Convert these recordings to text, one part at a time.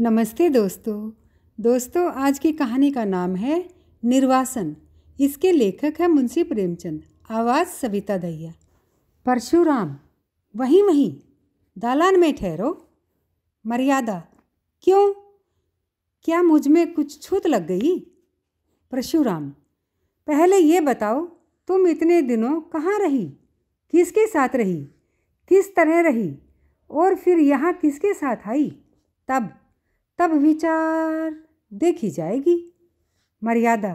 नमस्ते दोस्तों दोस्तों आज की कहानी का नाम है निर्वासन इसके लेखक है मुंशी प्रेमचंद आवाज़ सविता दैया परशुराम वहीं वहीं दालान में ठहरो मर्यादा क्यों क्या मुझ में कुछ छूत लग गई परशुराम पहले ये बताओ तुम इतने दिनों कहाँ रही किसके साथ रही किस तरह रही और फिर यहाँ किसके साथ आई तब तब विचार देखी जाएगी मर्यादा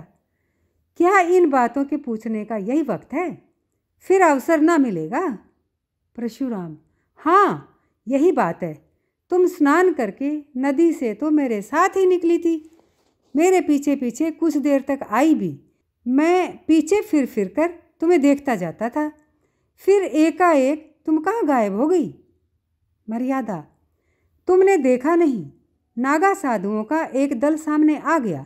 क्या इन बातों के पूछने का यही वक्त है फिर अवसर ना मिलेगा परशुराम हाँ यही बात है तुम स्नान करके नदी से तो मेरे साथ ही निकली थी मेरे पीछे पीछे कुछ देर तक आई भी मैं पीछे फिर फिर कर तुम्हें देखता जाता था फिर एकाएक तुम कहाँ गायब हो गई मर्यादा तुमने देखा नहीं नागा साधुओं का एक दल सामने आ गया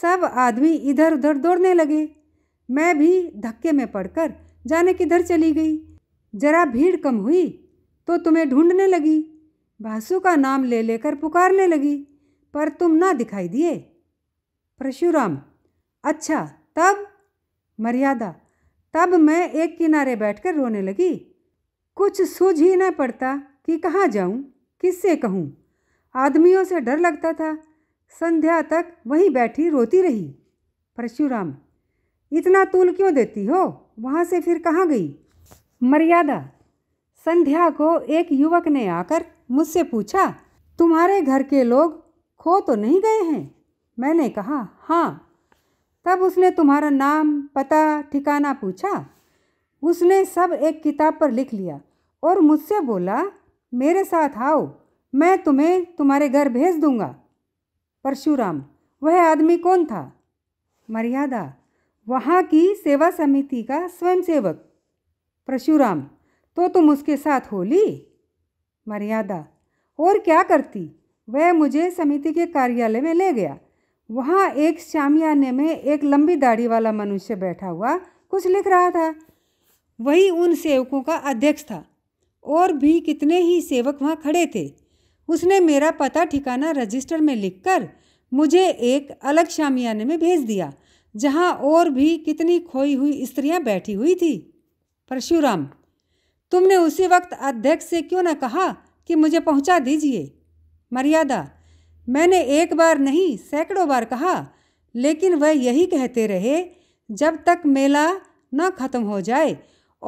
सब आदमी इधर उधर दौड़ने लगे मैं भी धक्के में पड़कर जाने किधर चली गई जरा भीड़ कम हुई तो तुम्हें ढूंढने लगी भासु का नाम ले लेकर पुकारने लगी पर तुम ना दिखाई दिए परशुराम अच्छा तब मर्यादा तब मैं एक किनारे बैठकर रोने लगी कुछ सूझ ही न पड़ता कि कहाँ जाऊँ किससे कहूँ आदमियों से डर लगता था संध्या तक वहीं बैठी रोती रही परशुराम इतना तूल क्यों देती हो वहाँ से फिर कहाँ गई मर्यादा संध्या को एक युवक ने आकर मुझसे पूछा तुम्हारे घर के लोग खो तो नहीं गए हैं मैंने कहा हाँ तब उसने तुम्हारा नाम पता ठिकाना पूछा उसने सब एक किताब पर लिख लिया और मुझसे बोला मेरे साथ आओ मैं तुम्हें तुम्हारे घर भेज दूंगा परशुराम वह आदमी कौन था मर्यादा वहाँ की सेवा समिति का स्वयंसेवक परशुराम तो तुम उसके साथ होली मर्यादा और क्या करती वह मुझे समिति के कार्यालय में ले गया वहाँ एक शामियाने में एक लंबी दाढ़ी वाला मनुष्य बैठा हुआ कुछ लिख रहा था वही उन सेवकों का अध्यक्ष था और भी कितने ही सेवक वहाँ खड़े थे उसने मेरा पता ठिकाना रजिस्टर में लिखकर मुझे एक अलग शामियाने में भेज दिया जहाँ और भी कितनी खोई हुई स्त्रियाँ बैठी हुई थी परशुराम तुमने उसी वक्त अध्यक्ष से क्यों न कहा कि मुझे पहुँचा दीजिए मर्यादा मैंने एक बार नहीं सैकड़ों बार कहा लेकिन वह यही कहते रहे जब तक मेला न खत्म हो जाए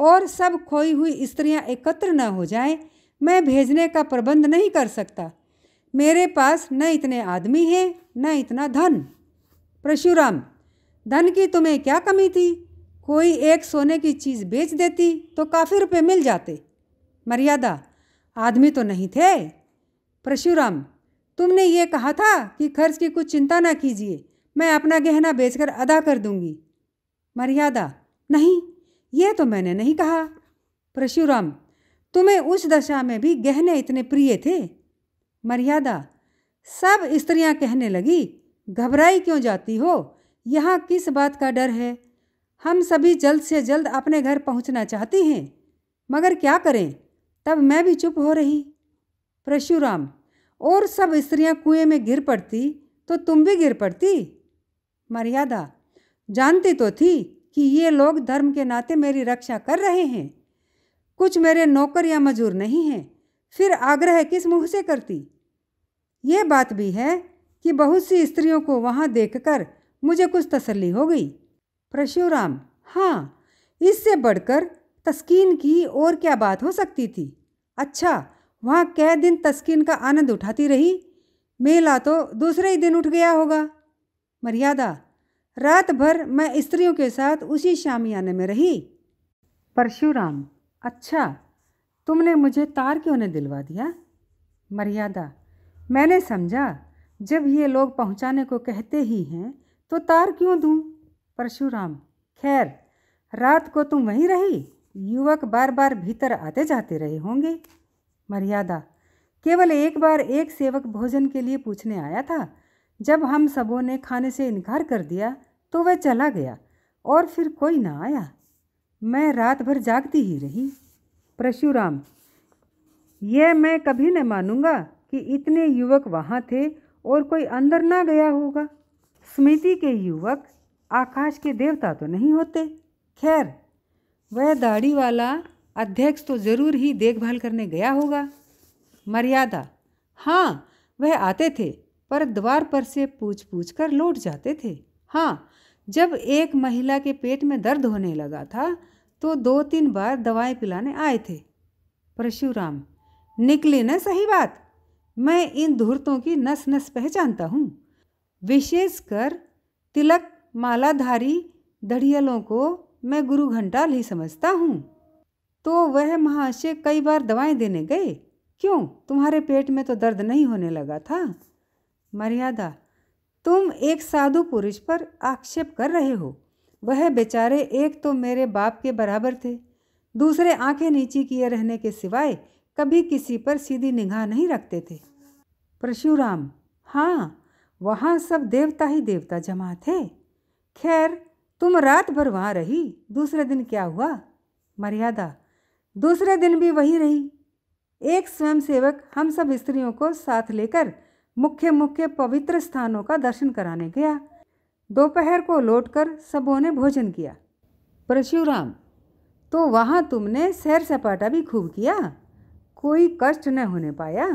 और सब खोई हुई स्त्रियां एकत्र न हो जाएं, मैं भेजने का प्रबंध नहीं कर सकता मेरे पास न इतने आदमी हैं न इतना धन परशुराम धन की तुम्हें क्या कमी थी कोई एक सोने की चीज़ बेच देती तो काफ़ी रुपये मिल जाते मर्यादा आदमी तो नहीं थे परशुराम तुमने ये कहा था कि खर्च की कुछ चिंता ना कीजिए मैं अपना गहना बेचकर अदा कर दूंगी मर्यादा नहीं ये तो मैंने नहीं कहा परशुराम तुम्हें उस दशा में भी गहने इतने प्रिय थे मर्यादा सब स्त्रियां कहने लगी घबराई क्यों जाती हो यहाँ किस बात का डर है हम सभी जल्द से जल्द अपने घर पहुँचना चाहती हैं मगर क्या करें तब मैं भी चुप हो रही परशुराम और सब स्त्रियां कुएं में गिर पड़ती तो तुम भी गिर पड़ती मर्यादा जानती तो थी कि ये लोग धर्म के नाते मेरी रक्षा कर रहे हैं कुछ मेरे नौकर या मजूर नहीं हैं फिर आग्रह किस मुँह से करती ये बात भी है कि बहुत सी स्त्रियों को वहाँ देखकर मुझे कुछ तसल्ली हो गई परशुराम हाँ इससे बढ़कर तस्कीन की और क्या बात हो सकती थी अच्छा वहाँ कै दिन तस्कीन का आनंद उठाती रही मेला तो दूसरे ही दिन उठ गया होगा मर्यादा रात भर मैं स्त्रियों के साथ उसी शामियाने में रही परशुराम अच्छा तुमने मुझे तार क्यों ने दिलवा दिया मर्यादा मैंने समझा जब ये लोग पहुंचाने को कहते ही हैं तो तार क्यों दूं? परशुराम खैर रात को तुम वहीं रही युवक बार बार भीतर आते जाते रहे होंगे मर्यादा केवल एक बार एक सेवक भोजन के लिए पूछने आया था जब हम सबों ने खाने से इनकार कर दिया तो वह चला गया और फिर कोई ना आया मैं रात भर जागती ही रही परशुराम यह मैं कभी न मानूंगा कि इतने युवक वहाँ थे और कोई अंदर ना गया होगा स्मृति के युवक आकाश के देवता तो नहीं होते खैर वह दाढ़ी वाला अध्यक्ष तो ज़रूर ही देखभाल करने गया होगा मर्यादा हाँ वह आते थे पर द्वार पर से पूछ पूछ कर लौट जाते थे हाँ जब एक महिला के पेट में दर्द होने लगा था तो दो तीन बार दवाएं पिलाने आए थे परशुराम निकली न सही बात मैं इन धूर्तों की नस नस पहचानता हूँ विशेषकर तिलक मालाधारी दढ़ियलों को मैं गुरु घंटाल ही समझता हूँ तो वह महाशय कई बार दवाएं देने गए क्यों तुम्हारे पेट में तो दर्द नहीं होने लगा था मर्यादा तुम एक साधु पुरुष पर आक्षेप कर रहे हो वह बेचारे एक तो मेरे बाप के बराबर थे दूसरे आंखें नीची किए रहने के सिवाय कभी किसी पर सीधी निगाह नहीं रखते थे परशुराम हाँ वहाँ सब देवता ही देवता जमा थे खैर तुम रात भर वहाँ रही दूसरे दिन क्या हुआ मर्यादा दूसरे दिन भी वही रही एक स्वयंसेवक हम सब स्त्रियों को साथ लेकर मुख्य मुख्य पवित्र स्थानों का दर्शन कराने गया दोपहर को लौटकर सबों ने भोजन किया परशुराम तो वहाँ तुमने सैर सपाटा भी खूब किया कोई कष्ट न होने पाया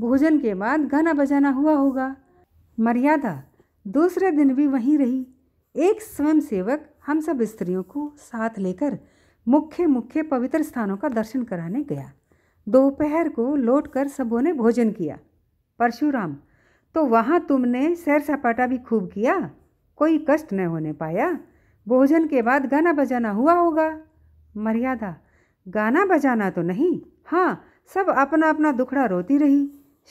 भोजन के बाद गाना बजाना हुआ होगा मर्यादा दूसरे दिन भी वहीं रही एक स्वयंसेवक हम सब स्त्रियों को साथ लेकर मुख्य मुख्य पवित्र स्थानों का दर्शन कराने गया दोपहर को लौटकर सबों ने भोजन किया परशुराम तो वहाँ तुमने सैर सपाटा भी खूब किया कोई कष्ट न होने पाया भोजन के बाद गाना बजाना हुआ होगा मर्यादा गाना बजाना तो नहीं हाँ सब अपना अपना दुखड़ा रोती रही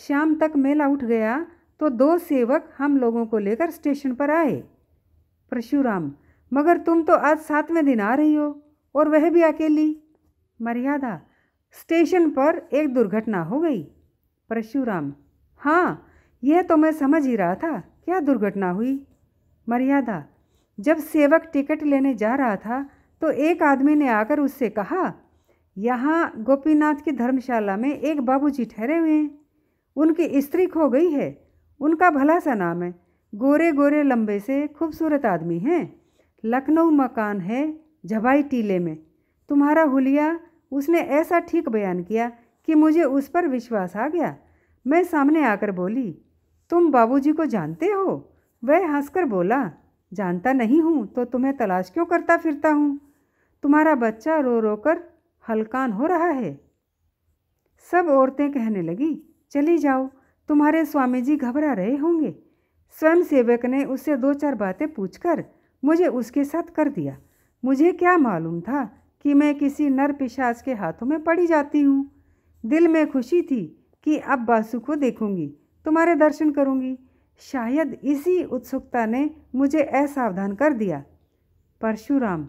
शाम तक मेला उठ गया तो दो सेवक हम लोगों को लेकर स्टेशन पर आए परशुराम मगर तुम तो आज सातवें दिन आ रही हो और वह भी अकेली मर्यादा स्टेशन पर एक दुर्घटना हो गई परशुराम हाँ यह तो मैं समझ ही रहा था क्या दुर्घटना हुई मर्यादा जब सेवक टिकट लेने जा रहा था तो एक आदमी ने आकर उससे कहा यहाँ गोपीनाथ की धर्मशाला में एक बाबूजी ठहरे हुए हैं उनकी स्त्री खो गई है उनका भला सा नाम है गोरे गोरे लंबे से खूबसूरत आदमी हैं लखनऊ मकान है झबाई टीले में तुम्हारा हुलिया उसने ऐसा ठीक बयान किया कि मुझे उस पर विश्वास आ गया मैं सामने आकर बोली तुम बाबूजी को जानते हो वह हंसकर बोला जानता नहीं हूँ तो तुम्हें तलाश क्यों करता फिरता हूँ तुम्हारा बच्चा रो रो कर हलकान हो रहा है सब औरतें कहने लगी चली जाओ तुम्हारे स्वामी जी घबरा रहे होंगे स्वयं सेवक ने उससे दो चार बातें पूछकर मुझे उसके साथ कर दिया मुझे क्या मालूम था कि मैं किसी नर पिशाच के हाथों में पड़ी जाती हूँ दिल में खुशी थी कि अब बासु को देखूंगी तुम्हारे दर्शन करूँगी शायद इसी उत्सुकता ने मुझे असावधान कर दिया परशुराम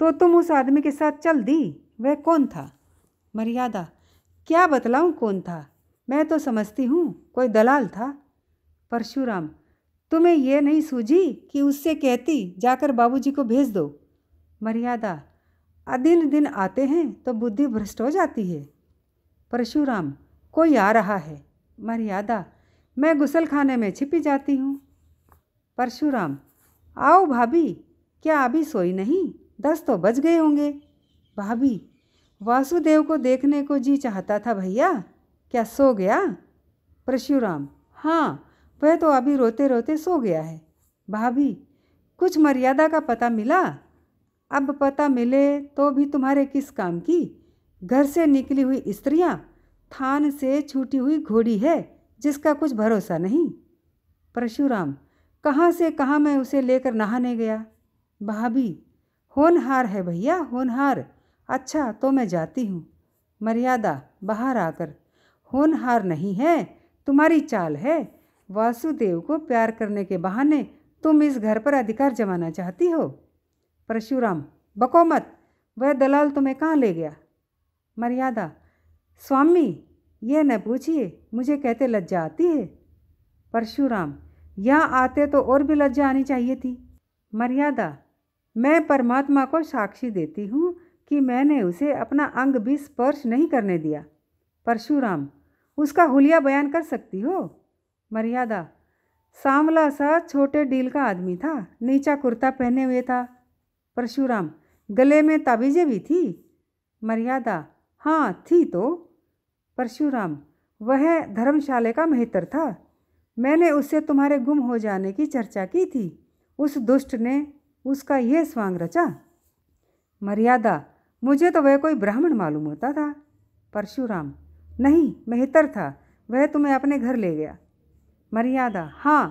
तो तुम उस आदमी के साथ चल दी वह कौन था मर्यादा क्या बतलाऊँ कौन था मैं तो समझती हूँ कोई दलाल था परशुराम तुम्हें यह नहीं सूझी कि उससे कहती जाकर बाबूजी को भेज दो मर्यादा अदिन दिन आते हैं तो बुद्धि भ्रष्ट हो जाती है परशुराम कोई आ रहा है मर्यादा मैं गुसल खाने में छिपी जाती हूँ परशुराम आओ भाभी क्या अभी सोई नहीं दस तो बज गए होंगे भाभी वासुदेव को देखने को जी चाहता था भैया क्या सो गया परशुराम हाँ वह तो अभी रोते रोते सो गया है भाभी कुछ मर्यादा का पता मिला अब पता मिले तो भी तुम्हारे किस काम की घर से निकली हुई स्त्रियाँ थान से छूटी हुई घोड़ी है जिसका कुछ भरोसा नहीं परशुराम कहाँ से कहाँ मैं उसे लेकर नहाने गया भाभी होनहार है भैया होनहार अच्छा तो मैं जाती हूँ मर्यादा बाहर आकर होनहार नहीं है तुम्हारी चाल है वासुदेव को प्यार करने के बहाने तुम इस घर पर अधिकार जमाना चाहती हो परशुराम बको मत वह दलाल तुम्हें कहाँ ले गया मर्यादा स्वामी यह न पूछिए मुझे कहते लज्जा आती है परशुराम यहाँ आते तो और भी लज्जा आनी चाहिए थी मर्यादा मैं परमात्मा को साक्षी देती हूँ कि मैंने उसे अपना अंग भी स्पर्श नहीं करने दिया परशुराम उसका हुलिया बयान कर सकती हो मर्यादा सांवला सा छोटे डील का आदमी था नीचा कुर्ता पहने हुए था परशुराम गले में ताबीजें भी थी मर्यादा हाँ थी तो परशुराम वह धर्मशाले का मेहतर था मैंने उससे तुम्हारे गुम हो जाने की चर्चा की थी उस दुष्ट ने उसका यह स्वांग रचा मर्यादा मुझे तो वह कोई ब्राह्मण मालूम होता था परशुराम नहीं मेहतर था वह तुम्हें अपने घर ले गया मर्यादा हाँ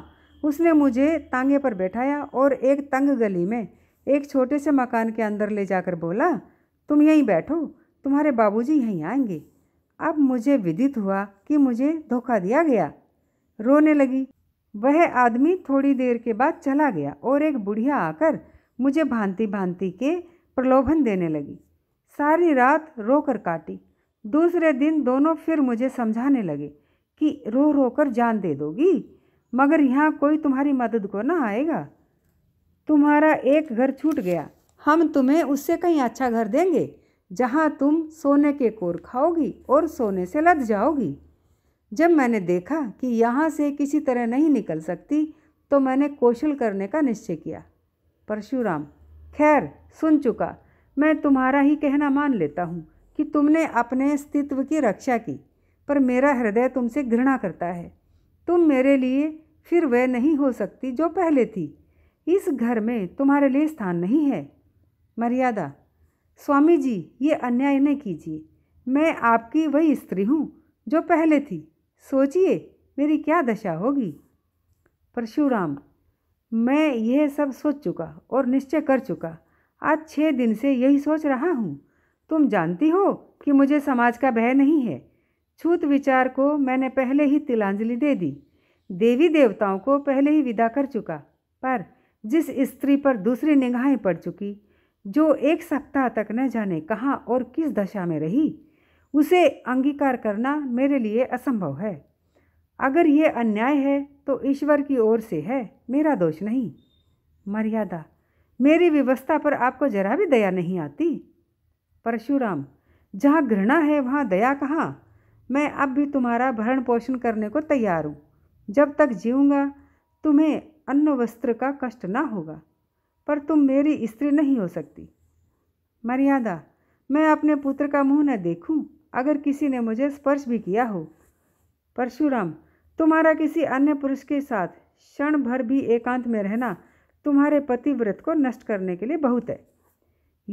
उसने मुझे तांगे पर बैठाया और एक तंग गली में एक छोटे से मकान के अंदर ले जाकर बोला तुम यहीं बैठो तुम्हारे बाबूजी यहीं आएंगे अब मुझे विदित हुआ कि मुझे धोखा दिया गया रोने लगी वह आदमी थोड़ी देर के बाद चला गया और एक बुढ़िया आकर मुझे भांति भांति के प्रलोभन देने लगी सारी रात रो कर काटी दूसरे दिन दोनों फिर मुझे समझाने लगे कि रो रो कर जान दे दोगी मगर यहाँ कोई तुम्हारी मदद को ना आएगा तुम्हारा एक घर छूट गया हम तुम्हें उससे कहीं अच्छा घर देंगे जहाँ तुम सोने के कोर खाओगी और सोने से लद जाओगी जब मैंने देखा कि यहाँ से किसी तरह नहीं निकल सकती तो मैंने कौशल करने का निश्चय किया परशुराम खैर सुन चुका मैं तुम्हारा ही कहना मान लेता हूँ कि तुमने अपने अस्तित्व की रक्षा की पर मेरा हृदय तुमसे घृणा करता है तुम मेरे लिए फिर वह नहीं हो सकती जो पहले थी इस घर में तुम्हारे लिए स्थान नहीं है मर्यादा स्वामी जी ये अन्याय न कीजिए मैं आपकी वही स्त्री हूँ जो पहले थी सोचिए मेरी क्या दशा होगी परशुराम मैं यह सब सोच चुका और निश्चय कर चुका आज छः दिन से यही सोच रहा हूँ तुम जानती हो कि मुझे समाज का भय नहीं है छूत विचार को मैंने पहले ही तिलांजलि दे दी देवी देवताओं को पहले ही विदा कर चुका पर जिस स्त्री पर दूसरी निगाहें पड़ चुकी जो एक सप्ताह तक न जाने कहाँ और किस दशा में रही उसे अंगीकार करना मेरे लिए असंभव है अगर ये अन्याय है तो ईश्वर की ओर से है मेरा दोष नहीं मर्यादा मेरी व्यवस्था पर आपको जरा भी दया नहीं आती परशुराम जहाँ घृणा है वहाँ दया कहाँ मैं अब भी तुम्हारा भरण पोषण करने को तैयार हूँ जब तक जीऊँगा तुम्हें अन्न वस्त्र का कष्ट ना होगा पर तुम मेरी स्त्री नहीं हो सकती मर्यादा मैं अपने पुत्र का मुंह न देखूं अगर किसी ने मुझे स्पर्श भी किया हो परशुराम तुम्हारा किसी अन्य पुरुष के साथ क्षण भर भी एकांत में रहना तुम्हारे पतिव्रत को नष्ट करने के लिए बहुत है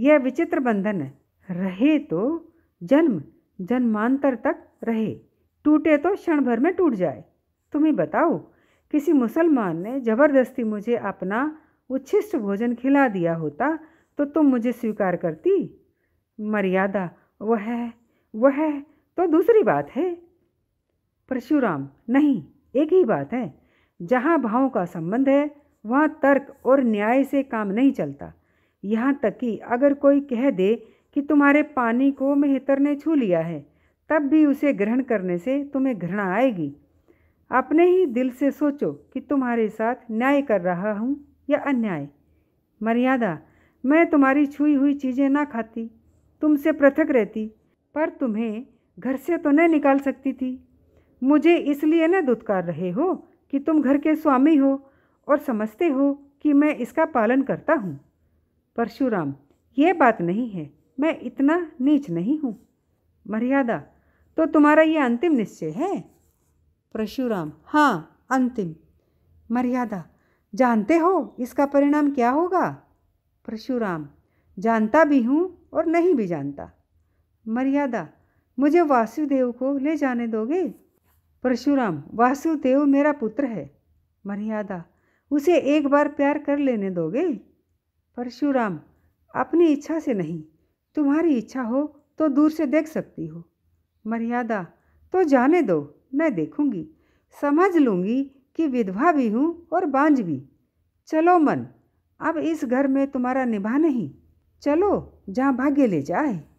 यह विचित्र बंधन है रहे तो जन्म जन्मांतर तक रहे टूटे तो क्षण भर में टूट जाए तुम्हें बताओ किसी मुसलमान ने ज़बरदस्ती मुझे अपना उच्छिष्ट भोजन खिला दिया होता तो तुम मुझे स्वीकार करती मर्यादा वह वह तो दूसरी बात है परशुराम नहीं एक ही बात है जहाँ भावों का संबंध है वहाँ तर्क और न्याय से काम नहीं चलता यहाँ तक कि अगर कोई कह दे कि तुम्हारे पानी को मेहतर ने छू लिया है तब भी उसे ग्रहण करने से तुम्हें घृणा आएगी अपने ही दिल से सोचो कि तुम्हारे साथ न्याय कर रहा हूँ या अन्याय मर्यादा मैं तुम्हारी छुई हुई चीज़ें ना खाती तुमसे पृथक रहती पर तुम्हें घर से तो नहीं निकाल सकती थी मुझे इसलिए न दुत्कार रहे हो कि तुम घर के स्वामी हो और समझते हो कि मैं इसका पालन करता हूँ परशुराम ये बात नहीं है मैं इतना नीच नहीं हूँ मर्यादा तो तुम्हारा ये अंतिम निश्चय है परशुराम हाँ अंतिम मर्यादा जानते हो इसका परिणाम क्या होगा परशुराम जानता भी हूँ और नहीं भी जानता मर्यादा मुझे वासुदेव को ले जाने दोगे परशुराम वासुदेव मेरा पुत्र है मर्यादा उसे एक बार प्यार कर लेने दोगे परशुराम अपनी इच्छा से नहीं तुम्हारी इच्छा हो तो दूर से देख सकती हो मर्यादा तो जाने दो मैं देखूंगी समझ लूंगी कि विधवा भी हूँ और बांझ भी चलो मन अब इस घर में तुम्हारा निभा नहीं चलो जहाँ भाग्य ले जाए